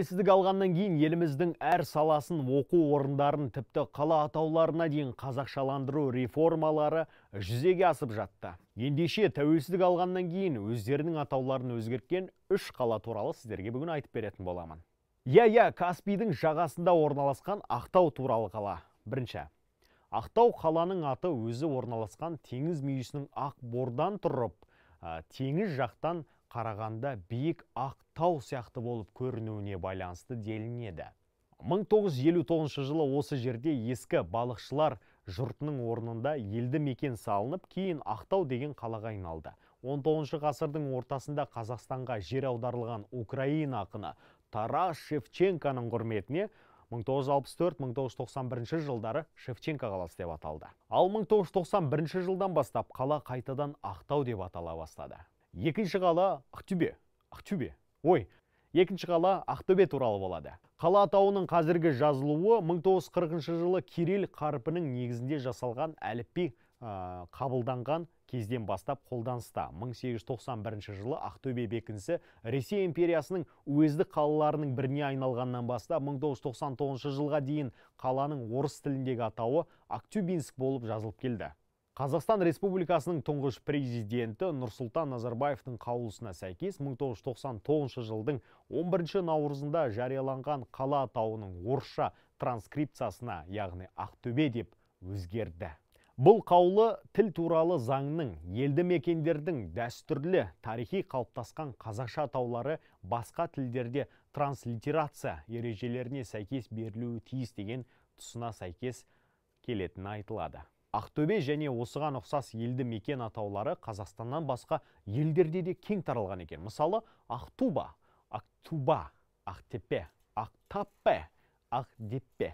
тәуелсіздік алғаннан кейін еліміздің әр саласын оқу орындарын тіпті қала атауларына дейін қазақшаландыру реформалары жүзеге асып жатты ендеше тәуелсіздік алғаннан кейін өздерінің атауларын өзгерткен үш қала туралы сіздерге бүгін айтып беретін боламын иә иә каспийдің жағасында орналасқан ақтау туралы қала бірінші ақтау қаланың аты өзі орналасқан теңіз мүйісінің ақ бордан тұрып теңіз жақтан қарағанда биік ақтау сияқты болып көрінуіне байланысты делінеді 1959 жылы осы жерде ескі балықшылар жұртының орнында елді мекен салынып кейін ақтау деген қалаға айналды 19 ғасырдың ортасында қазақстанға жер аударылған украина ақыны тарас шевченконың құрметіне 1964-1991 жылдары Шевченко қаласы деп аталды. Ал 1991 жылдан бастап қала қайтадан Ақтау деп атала бастады екінші қала ақтөбе ақтөбе ой екінші қала ақтөбе туралы болады қала атауының қазіргі жазылуы 1940 жылы кирилл қарпінің негізінде жасалған әліпби қабылданған кезден бастап қолданыста 1891 жылы ақтөбе бекінісі ресей империясының уездік қалаларының біріне айналғаннан бастап 1999 жылға дейін қаланың орыс тіліндегі атауы актюбинск болып жазылып келді Қазақстан Республикасының тұңғыш президенті Нұрсұлтан Назарбаевтың қаулысына сәйкес 1999 жылдың 11 наурызында жарияланған қала атауының орысша транскрипциясына, яғни Ақтөбе деп өзгерді. Бұл қаулы тіл туралы заңның елді мекендердің дәстүрлі тарихи қалыптасқан қазақша атаулары басқа тілдерде транслитерация ережелеріне сәйкес берілуі тиіс деген тұсына сәйкес келетіні айтылады ақтөбе және осыған ұқсас елді мекен атаулары қазақстаннан басқа елдерде де кең таралған екен мысалы ақтуба Ақтуба, ақтепе ақтаппе ақдеппе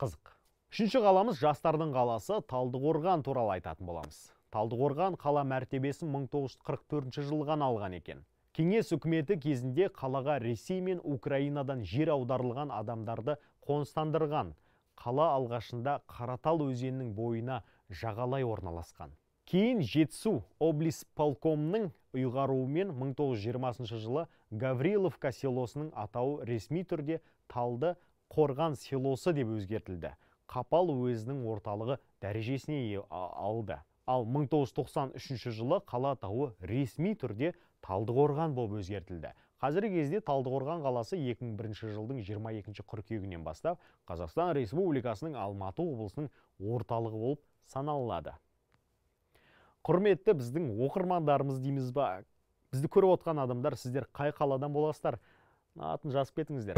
қызық үшінші қаламыз жастардың қаласы талдықорған туралы айтатын боламыз талдықорған қала мәртебесін 1944 жылы ғана алған екен кеңес үкіметі кезінде қалаға ресей мен украинадан жер аударылған адамдарды қоныстандырған қала алғашында қаратал өзенінің бойына жағалай орналасқан кейін жетісу облисполкомның ұйғаруымен 1920 жылы гавриловка селосының атауы ресми түрде талды қорған селосы деп өзгертілді қапал өзінің орталығы дәрежесіне алды ал 1993 жылы қала атауы ресми түрде талдықорған болып өзгертілді қазіргі кезде талдықорған қаласы 2001 жылдың 22 қыркүйегінен бастап қазақстан республикасының алматы облысының орталығы болып саналады құрметті біздің оқырмандарымыз дейміз ба бізді көріп отқан адамдар сіздер қай қаладан боласыздар атын жазып кетіңіздер